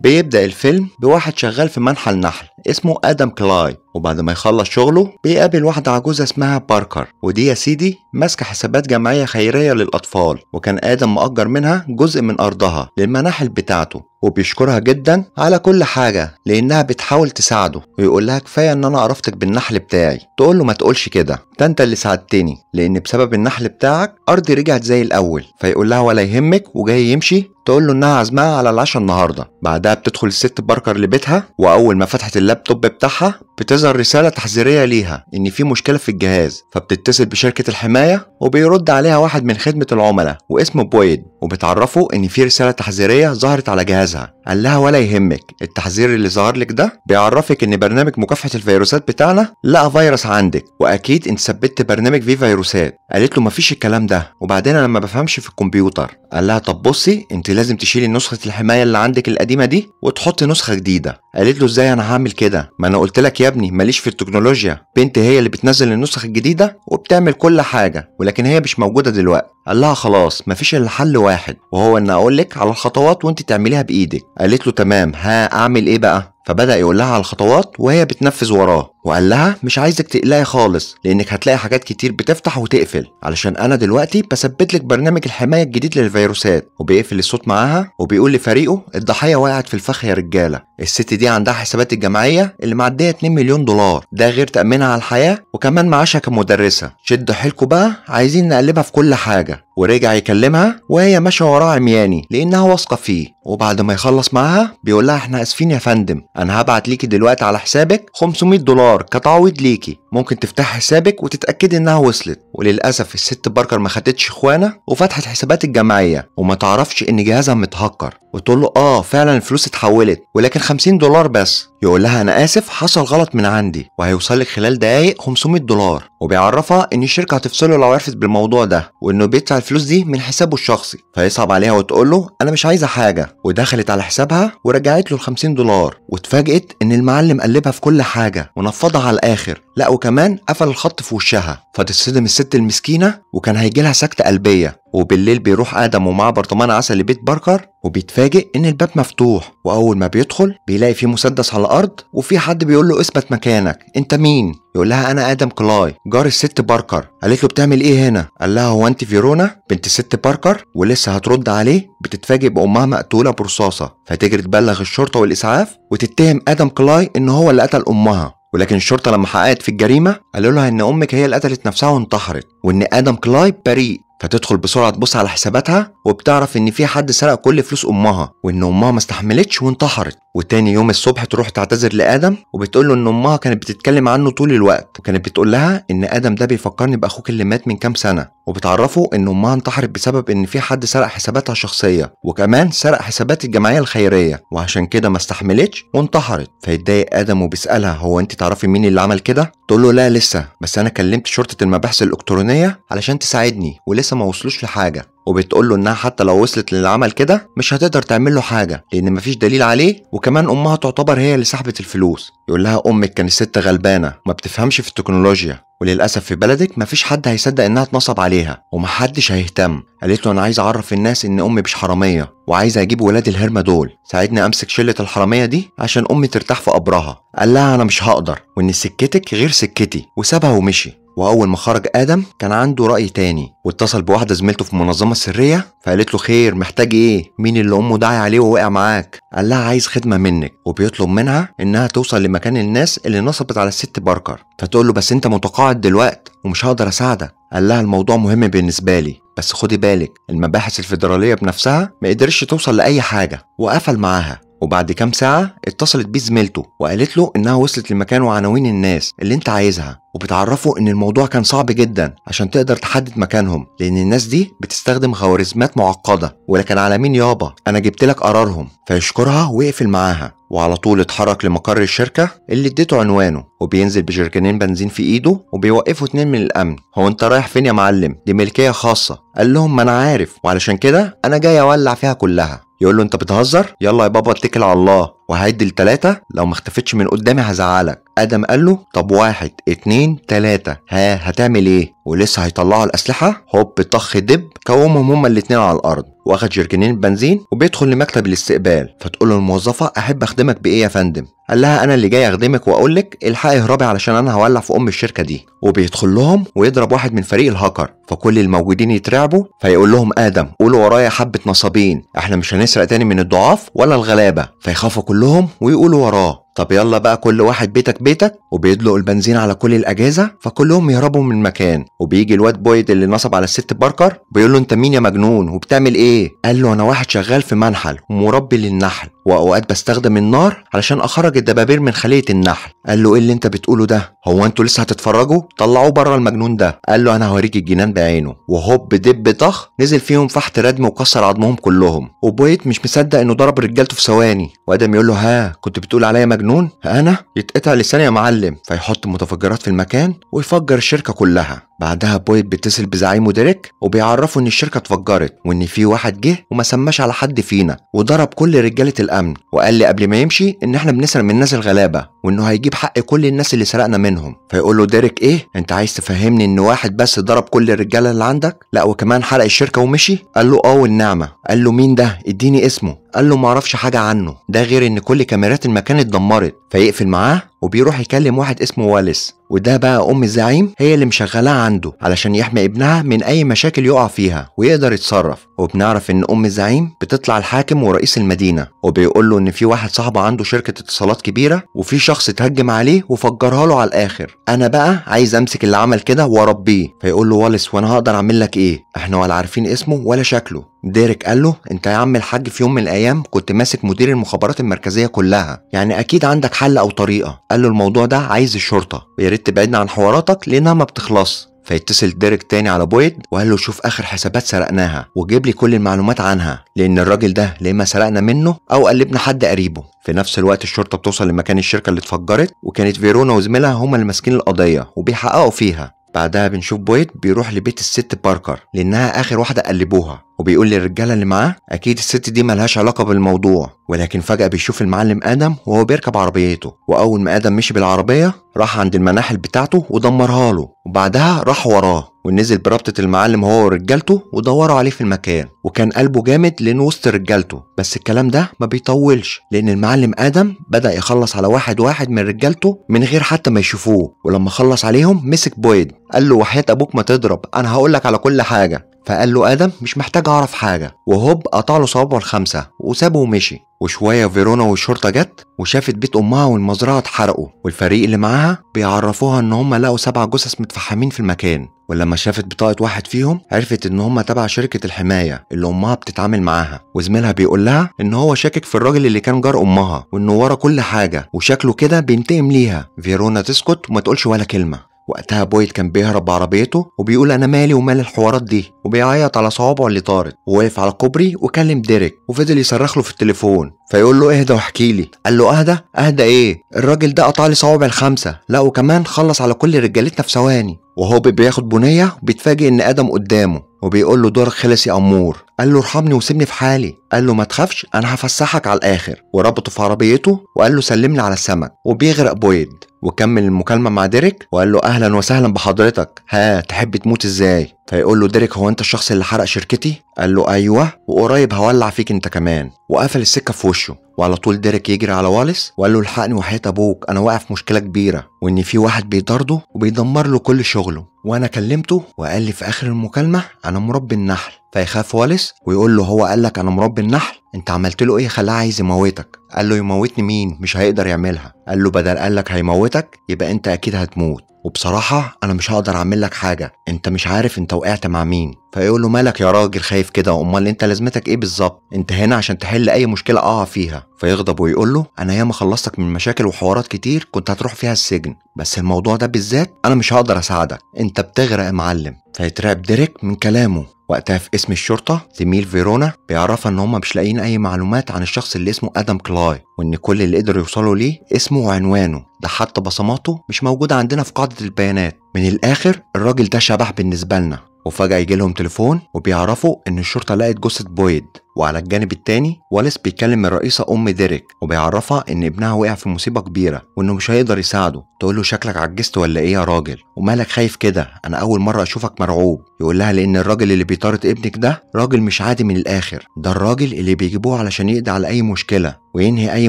بيبدأ الفيلم بواحد شغال في منحى النحل اسمه ادم كلاي وبعد ما يخلص شغله بيقابل واحدة عجوزة اسمها باركر ودي يا سيدي ماسكة حسابات جمعية خيرية للأطفال وكان آدم مأجر منها جزء من أرضها للمناحل بتاعته وبيشكرها جدا على كل حاجة لأنها بتحاول تساعده ويقول لها كفاية إن أنا عرفتك بالنحل بتاعي تقول له ما تقولش كده ده أنت اللي ساعدتني لأن بسبب النحل بتاعك أرضي رجعت زي الأول فيقول لها ولا يهمك وجاي يمشي تقول له إنها عازماها على العشاء النهاردة بعدها بتدخل الست باركر لبيتها وأول ما فتحت اللاب اللابتوب بتاعها بتظهر رسالة تحذيرية ليها إن في مشكلة في الجهاز فبتتصل بشركة الحماية وبيرد عليها واحد من خدمة العملاء واسمه بويد وبتعرفه إن في رسالة تحذيرية ظهرت على جهازها قال لها ولا يهمك التحذير اللي ظهر لك ده بيعرفك إن برنامج مكافحة الفيروسات بتاعنا لقى فيروس عندك وأكيد أنت ثبتت برنامج فيه فيروسات قالت له مفيش الكلام ده وبعدين أنا ما بفهمش في الكمبيوتر قال لها طب بصي أنت لازم تشيلي نسخة الحماية اللي عندك القديمة دي وتحطي نسخة جديدة قالت له إزاي أنا هعمل كده ما أنا قلت لك يا يا ابني ماليش في التكنولوجيا بنت هي اللي بتنزل النسخ الجديده وبتعمل كل حاجه ولكن هي مش موجوده دلوقتي قال لها خلاص مفيش الا حل واحد وهو ان اقول لك على الخطوات وانت تعمليها بايدك قالت له تمام ها اعمل ايه بقى فبدأ يقول لها على الخطوات وهي بتنفذ وراه وقال لها مش عايزك تقلقي خالص لانك هتلاقي حاجات كتير بتفتح وتقفل علشان انا دلوقتي بثبت لك برنامج الحمايه الجديد للفيروسات وبيقفل الصوت معاها وبيقول لفريقه الضحيه وقعت في الفخ يا رجاله الست دي عندها حسابات الجمعيه اللي معديه 2 مليون دولار ده غير تامينها على الحياه وكمان معاشها كمدرسه شدوا حيلكوا بقى عايزين نقلبها في كل حاجه ورجع يكلمها وهي ماشيه وراه عمياني لانها واثقه فيه وبعد ما يخلص معاها بيقول لها احنا اسفين يا فندم انا هبعت ليكي دلوقتي على حسابك 500 دولار كتعويض ليكي ممكن تفتح حسابك وتتأكدي إنها وصلت وللأسف الست باركر ما خدتش إخوانة وفتحت حسابات الجمعية وما تعرفش إن جهازها متهكر وتقول له آه فعلا الفلوس اتحولت ولكن 50 دولار بس يقول لها أنا آسف حصل غلط من عندي وهيوصلك خلال دقايق 500 دولار وبيعرفها إن الشركة هتفصله لو عرفت بالموضوع ده وإنه بيدفع الفلوس دي من حسابه الشخصي فيصعب عليها وتقول له أنا مش عايزة حاجة ودخلت على حسابها ورجعت له ال 50 دولار واتفاجئت إن المعلم قلبها في كل حاجة ونفضها على الآخر لا وكمان قفل الخط في وشها فتصدم الست المسكينه وكان هيجي لها سكته قلبيه وبالليل بيروح ادم ومعاه برطمان عسل لبيت باركر وبيتفاجئ ان الباب مفتوح واول ما بيدخل بيلاقي فيه مسدس على الارض وفي حد بيقول له اثبت مكانك انت مين يقول لها انا ادم كلاي جار الست باركر قالت له بتعمل ايه هنا قال لها هو انت فيرونا بنت الست باركر ولسه هترد عليه بتتفاجئ بامها مقتوله برصاصه فتجري تبلغ الشرطه والاسعاف وتتهم ادم كلاي ان هو اللي قتل امها ولكن الشرطة لما حققت في الجريمة قالوا لها إن أمك هي اللي قتلت نفسها وانتحرت وإن آدم كلايب بريء فتدخل بسرعه تبص على حساباتها وبتعرف ان في حد سرق كل فلوس امها وان امها ما استحملتش وانتحرت وتاني يوم الصبح تروح تعتذر لادم وبتقول له ان امها كانت بتتكلم عنه طول الوقت وكانت بتقول لها ان ادم ده بيفكرني باخوك اللي مات من كام سنه وبتعرفه ان امها انتحرت بسبب ان في حد سرق حساباتها الشخصيه وكمان سرق حسابات الجمعيه الخيريه وعشان كده ما استحملتش وانتحرت فيتضايق ادم وبيسالها هو انت تعرفي مين اللي عمل كده تقول له لا لسه بس انا كلمت شرطه المباحث الالكترونيه علشان تساعدني ولسه لسه ما وصلوش لحاجه وبتقول له انها حتى لو وصلت للعمل كده مش هتقدر تعمل له حاجه لان مفيش دليل عليه وكمان امها تعتبر هي اللي سحبت الفلوس يقول لها امك كانت ست غلبانه ما بتفهمش في التكنولوجيا وللاسف في بلدك مفيش حد هيصدق انها اتنصب عليها ومحدش هيهتم قالت له انا عايز اعرف الناس ان امي مش حراميه وعايزه اجيب ولاد الهرمه دول ساعدني امسك شله الحراميه دي عشان امي ترتاح في قبرها قال لها انا مش هقدر وان سكتك غير سكتي وسابها ومشي واول ما خرج ادم كان عنده راي تاني واتصل بواحده زميلته في المنظمه السريه فقالت له خير محتاج ايه مين اللي امه داعي عليه ووقع معاك قال لها عايز خدمه منك وبيطلب منها انها توصل لمكان الناس اللي نصبت على الست باركر فتقول له بس انت متقاعد دلوقت ومش هقدر اساعدك قال لها الموضوع مهم بالنسبه لي بس خدي بالك المباحث الفيدراليه بنفسها ما قدرش توصل لاي حاجه وقفل معاها وبعد كام ساعة اتصلت بيه زميلته وقالت له إنها وصلت لمكان وعناوين الناس اللي أنت عايزها وبتعرفه إن الموضوع كان صعب جدا عشان تقدر تحدد مكانهم لأن الناس دي بتستخدم خوارزمات معقدة ولكن على مين يابا أنا جبت لك قرارهم فيشكرها ويقفل معاها وعلى طول اتحرك لمقر الشركة اللي اديته عنوانه وبينزل بجركنين بنزين في ايده وبيوقفه اتنين من الامن هو انت رايح فين يا معلم دي ملكية خاصة قال لهم ما انا عارف وعلشان كده انا جاي اولع فيها كلها يقول له انت بتهزر يلا يا بابا اتكل على الله وهعد التلاتة لو ما اختفتش من قدامي هزعلك ادم قال له طب واحد اتنين تلاتة ها هتعمل ايه ولسه هيطلعوا الاسلحة هوب طخ دب كومهم هما الاتنين على الارض واخد جركنين بنزين وبيدخل لمكتب الاستقبال فتقول الموظفة احب اخدمك بايه يا فندم قال لها انا اللي جاي اخدمك واقول لك الحقي اهربي علشان انا هولع في ام الشركه دي وبيدخل لهم ويضرب واحد من فريق الهاكر فكل الموجودين يترعبوا فيقول لهم ادم قولوا ورايا حبه نصابين احنا مش هنسرق تاني من الضعاف ولا الغلابه فيخافوا كلهم كلهم ويقولوا وراه طب يلا بقى كل واحد بيتك بيتك وبيدلق البنزين على كل الأجازة فكلهم يهربوا من المكان وبيجي الواد بويد اللي نصب على الست باركر بيقول له انت مين يا مجنون وبتعمل ايه قال له انا واحد شغال في منحل ومربي للنحل واوقات بستخدم النار علشان اخرج الدبابير من خليه النحل قال له ايه اللي انت بتقوله ده هو انتوا لسه هتتفرجوا طلعوه بره المجنون ده قال له انا هوريك الجنان بعينه وهوب دب طخ نزل فيهم فحت ردم وكسر عظمهم كلهم وبويت مش مصدق انه ضرب رجالته في ثواني وادم يقول له ها كنت بتقول عليا مجنون انا يتقطع لساني يا معلم فيحط متفجرات في المكان ويفجر الشركه كلها بعدها بويت بيتصل بزعيمه ديريك وبيعرفه ان الشركه اتفجرت وان في واحد جه وما سماش على حد فينا وضرب كل رجاله الامن وقال لي قبل ما يمشي ان احنا بنسرق من الناس الغلابه وانه هيجيب حق كل الناس اللي سرقنا منهم فيقول له ديريك ايه انت عايز تفهمني ان واحد بس ضرب كل الرجاله اللي عندك لا وكمان حرق الشركه ومشي قال له اه والنعمه قال له مين ده اديني اسمه قال له معرفش حاجة عنه ده غير ان كل كاميرات المكان اتدمرت فيقفل معاه وبيروح يكلم واحد اسمه واليس وده بقى ام الزعيم هي اللي مشغلاه عنده علشان يحمي ابنها من اي مشاكل يقع فيها ويقدر يتصرف وبنعرف ان ام الزعيم بتطلع الحاكم ورئيس المدينه وبيقول له ان في واحد صاحبه عنده شركه اتصالات كبيره وفي شخص اتهجم عليه وفجرها له على الاخر انا بقى عايز امسك اللي عمل كده واربيه فيقول له والس وانا هقدر اعمل لك ايه احنا ولا عارفين اسمه ولا شكله ديريك قال له انت يا عم الحاج في يوم من الايام كنت ماسك مدير المخابرات المركزيه كلها يعني اكيد عندك حل او طريقه قال له الموضوع ده عايز الشرطه ويا ريت تبعدنا عن حواراتك لانها ما بتخلصش فيتصل ديريك تاني على بويد وقال له شوف اخر حسابات سرقناها وجيب لي كل المعلومات عنها لان الراجل ده يا اما سرقنا منه او قلبنا حد قريبه في نفس الوقت الشرطه بتوصل لمكان الشركه اللي اتفجرت وكانت فيرونا وزميلها هما اللي ماسكين القضيه وبيحققوا فيها بعدها بنشوف بويد بيروح لبيت الست باركر لانها اخر واحده قلبوها وبيقول للرجاله اللي معاه اكيد الست دي ملهاش علاقه بالموضوع ولكن فجاه بيشوف المعلم ادم وهو بيركب عربيته واول ما ادم مشي بالعربيه راح عند المناحل بتاعته ودمرها له وبعدها راح وراه ونزل برابطة المعلم هو ورجالته ودوروا عليه في المكان وكان قلبه جامد لأنه وسط رجالته بس الكلام ده ما بيطولش لأن المعلم آدم بدأ يخلص على واحد واحد من رجالته من غير حتى ما يشوفوه ولما خلص عليهم مسك بويد قال له وحياة أبوك ما تضرب أنا هقولك على كل حاجة فقال له ادم مش محتاج اعرف حاجه وهوب قطع له صوابعه الخمسه وسابه ومشي وشويه فيرونا والشرطه جت وشافت بيت امها والمزرعه اتحرقوا والفريق اللي معاها بيعرفوها ان هم لقوا سبع جثث متفحمين في المكان ولما شافت بطاقه واحد فيهم عرفت ان هم تبع شركه الحمايه اللي امها بتتعامل معاها وزميلها بيقول لها ان هو شاكك في الراجل اللي كان جار امها وانه ورا كل حاجه وشكله كده بينتقم ليها فيرونا تسكت وما تقولش ولا كلمه وقتها بويل كان بيهرب بعربيته وبيقول انا مالي ومال الحوارات دي وبيعيط على صوابعه اللي طارت وواقف على كوبري وكلم ديريك وفضل يصرخ له في التليفون فيقول له اهدى واحكي لي قال له اهدى اهدى ايه الراجل ده قطع لي صوابع الخمسه لا وكمان خلص على كل رجالتنا في ثواني وهو بياخد بنيه وبيتفاجئ ان ادم قدامه وبيقول له دورك خلص يا امور قال له ارحمني وسيبني في حالي قال له ما تخافش انا هفسحك على الاخر وربطه في عربيته وقال له سلمني على السمك وبيغرق بويد وكمل المكالمة مع ديريك وقال له أهلا وسهلا بحضرتك ها تحب تموت إزاي فيقول له ديريك هو أنت الشخص اللي حرق شركتي قال له أيوه وقريب هولع فيك أنت كمان وقفل السكة في وشه وعلى طول ديريك يجري على والس وقال له الحقني وحياة أبوك أنا واقع في مشكلة كبيرة وإن في واحد بيطارده وبيدمر له كل شغله وأنا كلمته وقال لي في آخر المكالمة أنا مربي النحل فيخاف والس ويقول له هو قال لك انا مربي النحل انت عملت له ايه خلاه عايز يموتك قال له يموتني مين مش هيقدر يعملها قال له بدل قال لك هيموتك يبقى انت اكيد هتموت وبصراحة أنا مش هقدر أعمل لك حاجة، أنت مش عارف أنت وقعت مع مين، فيقول له مالك يا راجل خايف كده أمال أنت لازمتك إيه بالظبط؟ أنت هنا عشان تحل أي مشكلة أقع فيها، فيغضب ويقول له أنا ياما خلصتك من مشاكل وحوارات كتير كنت هتروح فيها السجن، بس الموضوع ده بالذات أنا مش هقدر أساعدك، أنت بتغرق يا معلم، فيترعب ديريك من كلامه وقتها في اسم الشرطه زميل فيرونا بيعرفها ان هم مش لاقيين اي معلومات عن الشخص اللي اسمه ادم كلاي وان كل اللي قدروا يوصلوا ليه اسمه وعنوانه ده حتى بصماته مش موجوده عندنا في قاعده البيانات من الاخر الراجل ده شبح بالنسبه لنا وفجأة يجي لهم تليفون وبيعرفوا إن الشرطة لقت جثة بويد وعلى الجانب التاني واليس بيكلم الرئيسة أم ديريك وبيعرفها إن ابنها وقع في مصيبة كبيرة وإنه مش هيقدر يساعده تقول له شكلك عجزت ولا إيه يا راجل ومالك خايف كده أنا أول مرة أشوفك مرعوب يقول لها لأن الراجل اللي بيطارد ابنك ده راجل مش عادي من الآخر ده الراجل اللي بيجيبوه علشان يقضي على أي مشكلة وينهي أي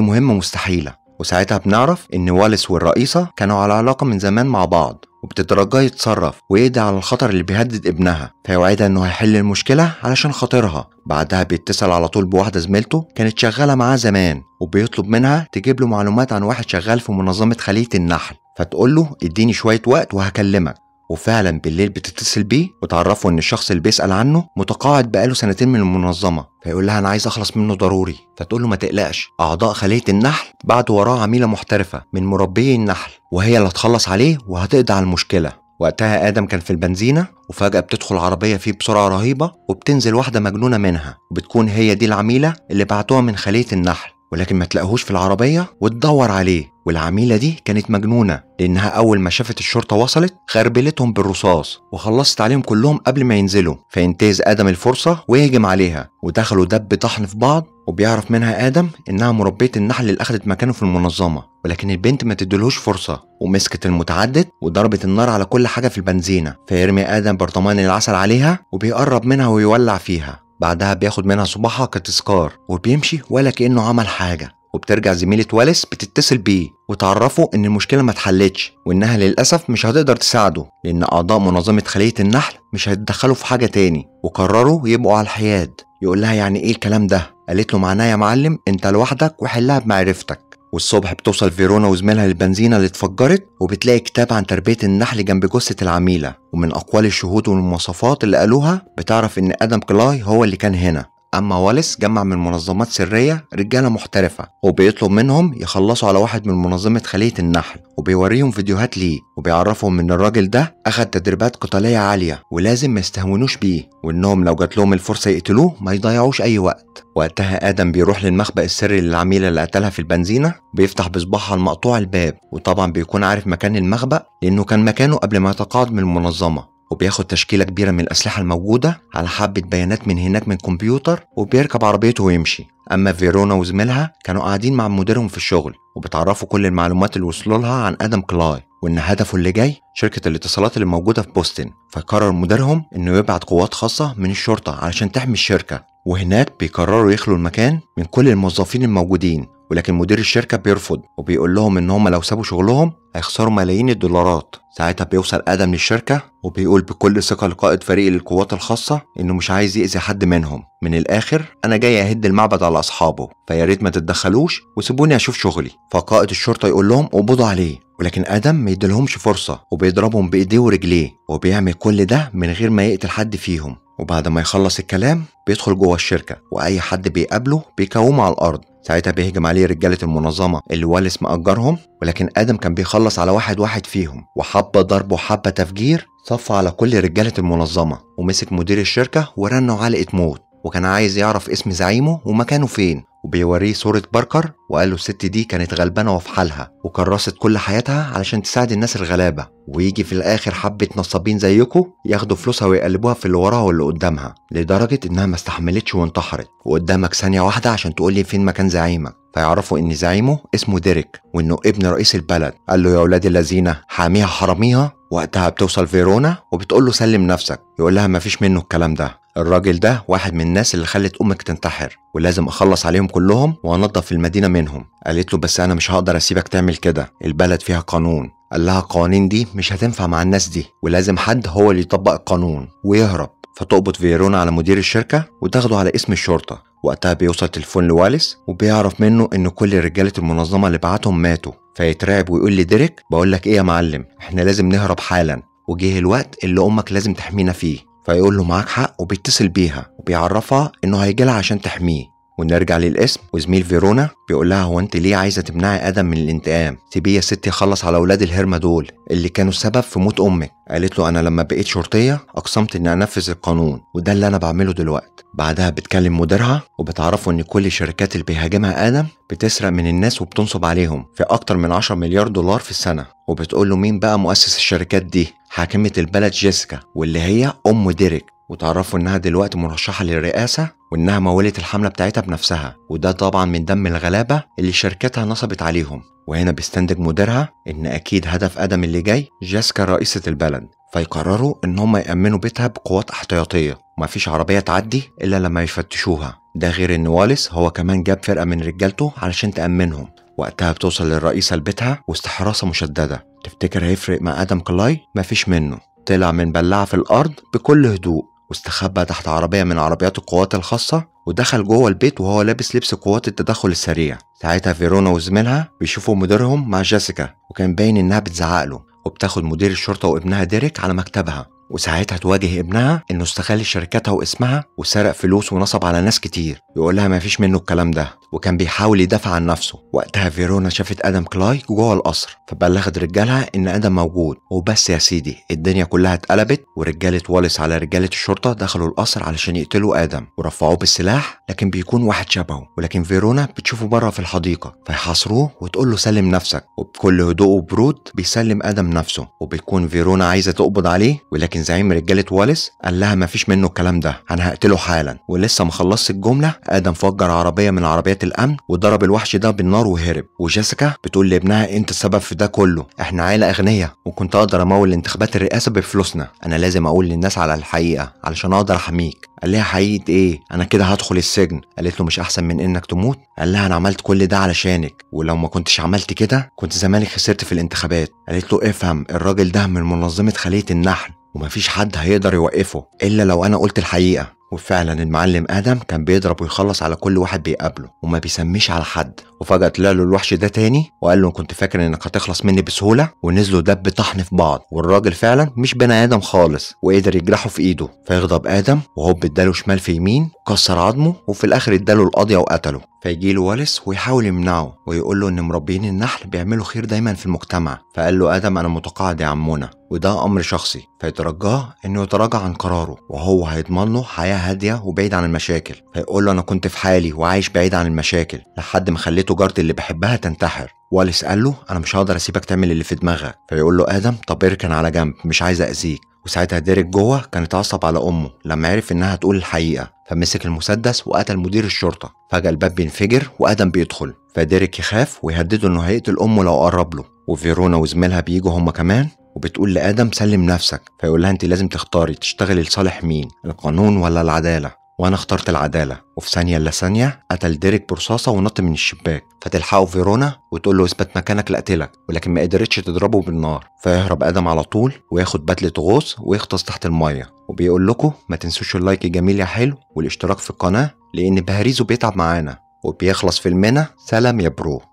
مهمة مستحيلة وساعتها بنعرف إن واليس والرئيسة كانوا على علاقة من زمان مع بعض وبتترجاه يتصرف ويقضي على الخطر اللي بيهدد ابنها فيوعدها انه هيحل المشكله علشان خاطرها بعدها بيتصل على طول بواحده زميلته كانت شغاله معاه زمان وبيطلب منها تجيب له معلومات عن واحد شغال في منظمه خليه النحل فتقول له اديني شويه وقت وهكلمك وفعلا بالليل بتتصل بيه وتعرفه ان الشخص اللي بيسال عنه متقاعد بقاله سنتين من المنظمه فيقول لها انا عايز اخلص منه ضروري فتقول له ما تقلقش اعضاء خليه النحل بعت وراه عميله محترفه من مربي النحل وهي اللي هتخلص عليه وهتقضي على المشكله وقتها ادم كان في البنزينه وفجاه بتدخل عربيه فيه بسرعه رهيبه وبتنزل واحده مجنونه منها وبتكون هي دي العميله اللي بعتوها من خليه النحل ولكن ما تلاقيهوش في العربيه وتدور عليه والعميلة دي كانت مجنونة لأنها أول ما شافت الشرطة وصلت خربلتهم بالرصاص وخلصت عليهم كلهم قبل ما ينزلوا فينتهز آدم الفرصة ويهجم عليها ودخلوا دب طحن في بعض وبيعرف منها آدم إنها مربية النحل اللي أخدت مكانه في المنظمة ولكن البنت ما تديلهوش فرصة ومسكت المتعدد وضربت النار على كل حاجة في البنزينة فيرمي آدم برطمان العسل عليها وبيقرب منها ويولع فيها بعدها بياخد منها صباحها كتذكار وبيمشي ولا كأنه عمل حاجة وبترجع زميلة واليس بتتصل بيه وتعرفه إن المشكلة ما اتحلتش وإنها للأسف مش هتقدر تساعده لأن أعضاء منظمة خلية النحل مش هيتدخلوا في حاجة تاني وقرروا يبقوا على الحياد يقول لها يعني إيه الكلام ده؟ قالت له معناه يا معلم أنت لوحدك وحلها بمعرفتك والصبح بتوصل فيرونا وزميلها للبنزينة اللي اتفجرت وبتلاقي كتاب عن تربية النحل جنب جثة العميلة ومن أقوال الشهود والمواصفات اللي قالوها بتعرف إن آدم كلاي هو اللي كان هنا أما واليس جمع من منظمات سرية رجالة محترفة وبيطلب منهم يخلصوا على واحد من منظمة خلية النحل وبيوريهم فيديوهات ليه وبيعرفهم إن الراجل ده أخد تدريبات قتالية عالية ولازم ما يستهونوش بيه وإنهم لو جات لهم الفرصة يقتلوه ما يضيعوش أي وقت وقتها آدم بيروح للمخبأ السري للعميلة اللي قتلها في البنزينة بيفتح بصباحها المقطوع الباب وطبعا بيكون عارف مكان المخبأ لأنه كان مكانه قبل ما يتقاعد من المنظمة وبياخد تشكيله كبيره من الاسلحه الموجوده على حبه بيانات من هناك من كمبيوتر وبيركب عربيته ويمشي اما فيرونا وزميلها كانوا قاعدين مع مديرهم في الشغل وبتعرفوا كل المعلومات اللي وصلوا لها عن ادم كلاي وان هدفه اللي جاي شركه الاتصالات اللي موجوده في بوستن فقرر مديرهم انه يبعت قوات خاصه من الشرطه علشان تحمي الشركه وهناك بيقرروا يخلوا المكان من كل الموظفين الموجودين ولكن مدير الشركة بيرفض وبيقول لهم إن هم لو سابوا شغلهم هيخسروا ملايين الدولارات ساعتها بيوصل آدم للشركة وبيقول بكل ثقة لقائد فريق القوات الخاصة إنه مش عايز يأذي حد منهم من الآخر أنا جاي أهد المعبد على أصحابه فيا ريت ما تتدخلوش وسيبوني أشوف شغلي فقائد الشرطة يقول لهم قبضوا عليه ولكن آدم ما يديلهمش فرصة وبيضربهم بإيديه ورجليه وبيعمل كل ده من غير ما يقتل حد فيهم وبعد ما يخلص الكلام بيدخل جوه الشركه واي حد بيقابله بيكومه على الارض ساعتها بيهجم عليه رجالة المنظمة اللي والس مأجرهم ولكن آدم كان بيخلص على واحد واحد فيهم وحبة ضرب وحبة تفجير صفى على كل رجالة المنظمة ومسك مدير الشركة ورنه علقة موت وكان عايز يعرف اسم زعيمه ومكانه فين وبيوريه صورة باركر وقال له الست دي كانت غلبانة وفي حالها وكرست كل حياتها علشان تساعد الناس الغلابة ويجي في الآخر حبة نصابين زيكو ياخدوا فلوسها ويقلبوها في اللي وراها واللي قدامها لدرجة إنها ما استحملتش وانتحرت وقدامك ثانية واحدة عشان تقول لي فين مكان زعيمك فيعرفوا إن زعيمه اسمه ديريك وإنه ابن رئيس البلد قال له يا أولاد الذين حاميها حراميها وقتها بتوصل فيرونا وبتقول له سلم نفسك يقول لها مفيش منه الكلام ده الراجل ده واحد من الناس اللي خلت امك تنتحر ولازم اخلص عليهم كلهم وانظف المدينه منهم قالت له بس انا مش هقدر اسيبك تعمل كده البلد فيها قانون قال لها القوانين دي مش هتنفع مع الناس دي ولازم حد هو اللي يطبق القانون ويهرب فتقبض فيرونا على مدير الشركه وتاخده على اسم الشرطه وقتها بيوصل تليفون لواليس وبيعرف منه ان كل رجاله المنظمه اللي بعتهم ماتوا فيترعب ويقول لي ديريك بقول لك ايه يا معلم احنا لازم نهرب حالا وجه الوقت اللي امك لازم تحمينا فيه فيقول له معاك حق وبيتصل بيها وبيعرفها انه هيجي لها عشان تحميه ونرجع للاسم وزميل فيرونا بيقول لها هو انت ليه عايزه تمنعي ادم من الانتقام سيبيه يا ستي خلص على اولاد الهرمه دول اللي كانوا السبب في موت امك قالت له انا لما بقيت شرطيه اقسمت اني انفذ القانون وده اللي انا بعمله دلوقتي بعدها بتكلم مديرها وبتعرفوا ان كل الشركات اللي بيهاجمها ادم بتسرق من الناس وبتنصب عليهم في اكتر من 10 مليار دولار في السنه وبتقول له مين بقى مؤسس الشركات دي حاكمه البلد جيسيكا واللي هي ام ديريك وتعرفوا انها دلوقتي مرشحه للرئاسه وإنها مولت الحملة بتاعتها بنفسها وده طبعا من دم الغلابة اللي شركتها نصبت عليهم وهنا بيستنتج مديرها إن أكيد هدف آدم اللي جاي جاسكا رئيسة البلد فيقرروا إن هم يأمنوا بيتها بقوات احتياطية ومفيش عربية تعدي إلا لما يفتشوها ده غير إن واليس هو كمان جاب فرقة من رجالته علشان تأمنهم وقتها بتوصل للرئيسة لبيتها واستحراسة مشددة تفتكر هيفرق مع آدم كلاي؟ مفيش منه طلع من بلعة في الأرض بكل هدوء واستخبى تحت عربية من عربيات القوات الخاصة ودخل جوه البيت وهو لابس لبس قوات التدخل السريع ساعتها فيرونا وزميلها بيشوفوا مديرهم مع جيسيكا وكان باين انها بتزعق له وبتاخد مدير الشرطة وابنها ديريك على مكتبها وساعتها تواجه ابنها انه استغل شركتها واسمها وسرق فلوس ونصب على ناس كتير يقول لها مفيش منه الكلام ده وكان بيحاول يدافع عن نفسه وقتها فيرونا شافت ادم كلايك جوه القصر فبلغت رجالها ان ادم موجود وبس يا سيدي الدنيا كلها اتقلبت ورجاله واليس على رجاله الشرطه دخلوا القصر علشان يقتلوا ادم ورفعوه بالسلاح لكن بيكون واحد شبهه ولكن فيرونا بتشوفه بره في الحديقه فيحاصروه وتقول له سلم نفسك وبكل هدوء وبرود بيسلم ادم نفسه وبتكون فيرونا عايزه تقبض عليه ولكن زعيم رجاله واليس قال لها مفيش منه الكلام ده انا هقتله حالا ولسه ما خلصت الجمله ادم فجر عربيه من عربيات الامن وضرب الوحش ده بالنار وهرب وجيسيكا بتقول لابنها انت السبب في ده كله احنا عيله اغنيه وكنت اقدر امول انتخابات الرئاسه بفلوسنا انا لازم اقول للناس على الحقيقه علشان اقدر احميك قال لها حقيقه ايه انا كده هدخل السجن قالت له مش احسن من انك تموت قال لها انا عملت كل ده علشانك ولو ما كنتش عملت كده كنت زمانك خسرت في الانتخابات قالت له افهم الراجل ده من منظمه خليه النحل ومفيش حد هيقدر يوقفه الا لو انا قلت الحقيقه وفعلا المعلم ادم كان بيضرب ويخلص على كل واحد بيقابله وما بيسميش على حد وفجاه طلع له الوحش ده تاني وقال له كنت فاكر انك هتخلص مني بسهوله ونزلوا دب طحن في بعض والراجل فعلا مش بني ادم خالص وقدر يجرحه في ايده فيغضب ادم وهوب اداله شمال في يمين كسر عظمه وفي الاخر اداله القضيه وقتله فيجي له والس ويحاول يمنعه ويقول له ان مربيين النحل بيعملوا خير دايما في المجتمع فقال له ادم انا متقاعد يا عمونا وده امر شخصي فيترجاه انه يتراجع عن قراره وهو هيضمن له حياه هاديه وبعيد عن المشاكل فيقول له انا كنت في حالي وعايش بعيد عن المشاكل لحد ما خليته جارتي اللي بحبها تنتحر والس قال له انا مش هقدر اسيبك تعمل اللي في دماغك فيقول له ادم طب اركن على جنب مش عايز اذيك وساعتها ديريك جوه كان اتعصب على امه لما عرف انها هتقول الحقيقه فمسك المسدس وقتل مدير الشرطه فجاه الباب بينفجر وادم بيدخل فديريك يخاف ويهدده انه هيقتل امه لو قرب له وفيرونا وزميلها بيجوا هما كمان وبتقول لادم سلم نفسك فيقول لها انت لازم تختاري تشتغلي لصالح مين القانون ولا العداله وانا اخترت العداله وفي ثانيه الا ثانيه قتل ديريك برصاصه ونط من الشباك فتلحقه فيرونا وتقول له اثبت مكانك لقتلك ولكن ما قدرتش تضربه بالنار فيهرب ادم على طول وياخد بدله غوص ويغطس تحت الميه وبيقول لكم ما تنسوش اللايك الجميل يا حلو والاشتراك في القناه لان بهاريزو بيتعب معانا وبيخلص فيلمنا سلام يا برو